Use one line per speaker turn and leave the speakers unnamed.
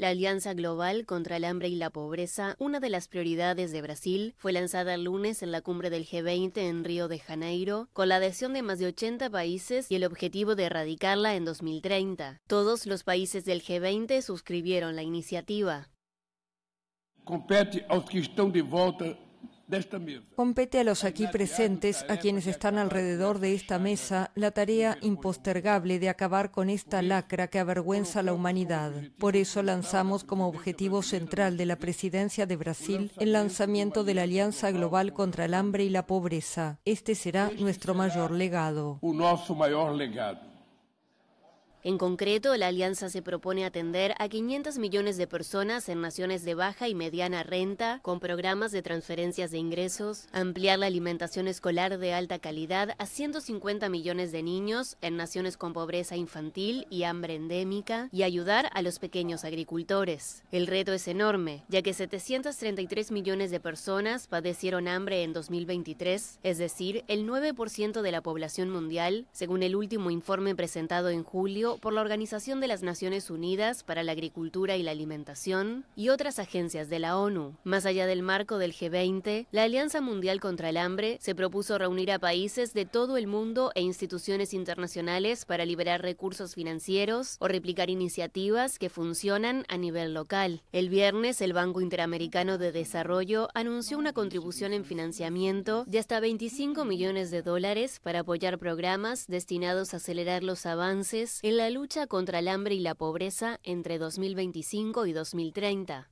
La Alianza Global contra el Hambre y la Pobreza, una de las prioridades de Brasil, fue lanzada el lunes en la cumbre del G20 en Río de Janeiro, con la adhesión de más de 80 países y el objetivo de erradicarla en 2030. Todos los países del G20 suscribieron la iniciativa.
Compete que de
Compete a los aquí presentes, a quienes están
alrededor de esta mesa, la tarea impostergable de acabar con esta lacra que avergüenza a la humanidad. Por eso lanzamos como objetivo central de la presidencia de Brasil el lanzamiento de la Alianza Global contra el Hambre y la Pobreza. Este será este nuestro mayor legado.
En concreto, la alianza se propone atender a 500 millones de personas en naciones de baja y mediana renta, con programas de transferencias de ingresos, ampliar la alimentación escolar de alta calidad a 150 millones de niños en naciones con pobreza infantil y hambre endémica, y ayudar a los pequeños agricultores. El reto es enorme, ya que 733 millones de personas padecieron hambre en 2023, es decir, el 9% de la población mundial, según el último informe presentado en julio por la Organización de las Naciones Unidas para la Agricultura y la Alimentación y otras agencias de la ONU. Más allá del marco del G20, la Alianza Mundial contra el Hambre se propuso reunir a países de todo el mundo e instituciones internacionales para liberar recursos financieros o replicar iniciativas que funcionan a nivel local. El viernes, el Banco Interamericano de Desarrollo anunció una contribución en financiamiento de hasta 25 millones de dólares para apoyar programas destinados a acelerar los avances en la lucha contra el hambre y la pobreza entre 2025 y 2030.